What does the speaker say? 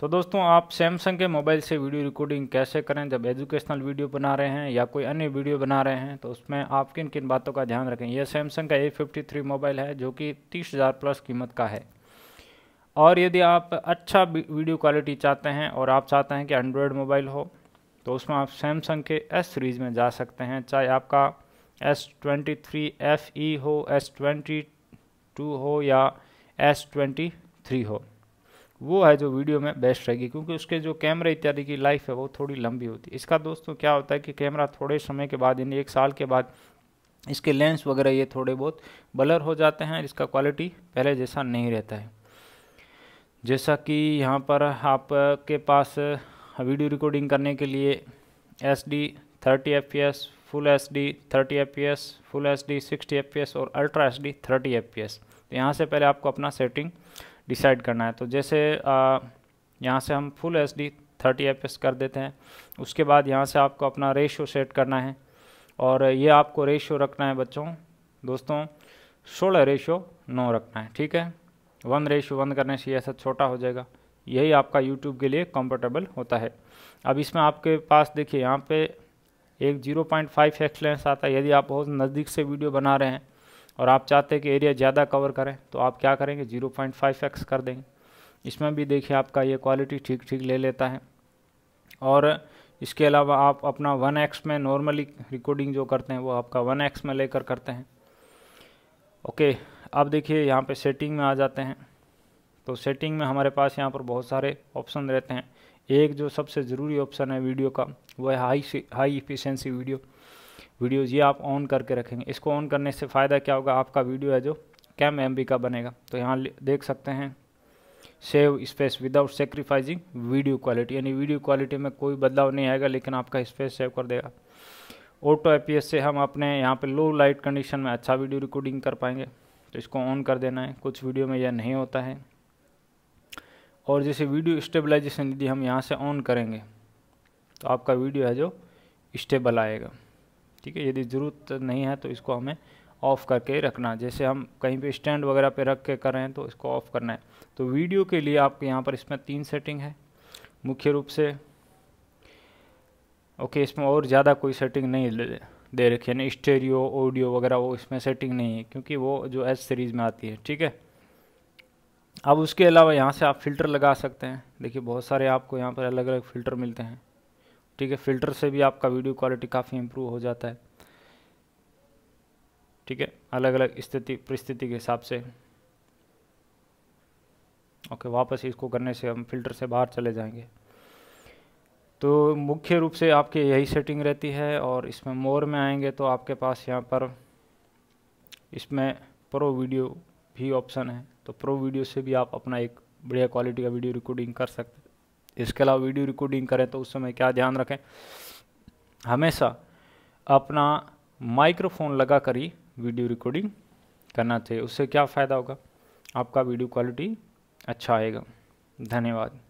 तो दोस्तों आप सैमसंग के मोबाइल से वीडियो रिकॉर्डिंग कैसे करें जब एजुकेशनल वीडियो बना रहे हैं या कोई अन्य वीडियो बना रहे हैं तो उसमें आप किन किन बातों का ध्यान रखें यह सैमसंग का ए फिफ्टी थ्री मोबाइल है जो कि तीस हज़ार प्लस कीमत का है और यदि आप अच्छा वीडियो क्वालिटी चाहते हैं और आप चाहते हैं कि एंड्रॉयड मोबाइल हो तो उसमें आप सैमसंग के एस सीरीज़ में जा सकते हैं चाहे आपका S twenty three F E हो एस ट्वेंटी टू हो या एस ट्वेंटी थ्री हो वो है जो वीडियो में बेस्ट रहेगी क्योंकि उसके जो कैमरे इत्यादि की लाइफ है वो थोड़ी लंबी होती है इसका दोस्तों क्या होता है कि कैमरा थोड़े समय के बाद यानी एक साल के बाद इसके लेंस वगैरह ये थोड़े बहुत ब्लर हो जाते हैं इसका क्वालिटी पहले जैसा नहीं रहता है जैसा कि यहाँ पर आपके पास वीडियो रिकॉर्डिंग करने के लिए S D thirty F P S full S D thirty F P S full S D sixty F P S और ultra S D thirty F P S तो यहाँ से पहले आपको अपना सेटिंग डिसाइड करना है तो जैसे यहाँ से हम full H D thirty F S कर देते हैं उसके बाद यहाँ से आपको अपना रेशो सेट करना है और ये आपको रेशो रखना है बच्चों दोस्तों सोलह रेशो नौ रखना है ठीक है वन रेशो वन करने से ऐसा छोटा हो जाएगा यही आपका यूट्यूब के लिए कंफर्टेबल होता है अब इसमें आपके पास देखिए यहाँ पे एक zero point five X lens आता है यदि आप बहुत नज़दीक से वीडियो बना रहे हैं और आप चाहते हैं कि एरिया ज़्यादा कवर करें तो आप क्या करेंगे जीरो पॉइंट फाइव एक्स कर देंगे इसमें भी देखिए आपका ये क्वालिटी ठीक ठीक ले लेता है और इसके अलावा आप अपना वन एक्स में नॉर्मली रिकॉर्डिंग जो करते हैं वो आपका वन एक्स में लेकर करते हैं ओके अब देखिए यहाँ पे सेटिंग में आ जाते हैं तो सेटिंग में हमारे पास यहाँ पर बहुत सारे ऑप्शन रहते हैं एक जो सबसे ज़रूरी ऑप्शन है वीडियो का वो है high high efficiency video videos ये आप ऑन करके रखेंगे इसको ऑन करने से फ़ायदा क्या होगा आपका वीडियो है जो कैम एम का बनेगा तो यहाँ देख सकते हैं save space without sacrificing video quality यानी वीडियो क्वालिटी में कोई बदलाव नहीं आएगा लेकिन आपका स्पेस सेव कर देगा ऑटो ए से हम अपने यहाँ पे लो लाइट कंडीशन में अच्छा वीडियो रिकॉर्डिंग कर पाएंगे तो इसको ऑन कर देना है कुछ वीडियो में यह नहीं होता है और जैसे वीडियो स्टेबलाइजेशन यदि हम यहाँ से ऑन करेंगे तो आपका वीडियो है जो स्टेबल आएगा ठीक है यदि ज़रूरत नहीं है तो इसको हमें ऑफ़ करके रखना जैसे हम कहीं पे स्टैंड वगैरह पे रख के कर रहे हैं तो इसको ऑफ़ करना है तो वीडियो के लिए आपके यहाँ पर इसमें तीन सेटिंग है मुख्य रूप से ओके इसमें और ज़्यादा कोई सेटिंग नहीं ले दे रखी है ना स्टेरियो ऑडियो वगैरह वो इसमें सेटिंग नहीं है क्योंकि वो जो एस सीरीज़ में आती है ठीक है अब उसके अलावा यहाँ से आप फ़िल्टर लगा सकते हैं देखिए बहुत सारे आपको यहाँ पर अलग अलग फ़िल्टर मिलते हैं ठीक है फ़िल्टर से भी आपका वीडियो क्वालिटी काफ़ी इम्प्रूव हो जाता है ठीक है अलग अलग स्थिति परिस्थिति के हिसाब से ओके वापस इसको करने से हम फिल्टर से बाहर चले जाएंगे तो मुख्य रूप से आपके यही सेटिंग रहती है और इसमें मोर में आएंगे तो आपके पास यहाँ पर इसमें प्रो वीडियो भी ऑप्शन है तो प्रो वीडियो से भी आप अपना एक बढ़िया क्वालिटी का वीडियो रिकॉर्डिंग कर सकते इसके अलावा वीडियो रिकॉर्डिंग करें तो उस समय क्या ध्यान रखें हमेशा अपना माइक्रोफोन लगा कर ही वीडियो रिकॉर्डिंग करना चाहिए उससे क्या फ़ायदा होगा आपका वीडियो क्वालिटी अच्छा आएगा धन्यवाद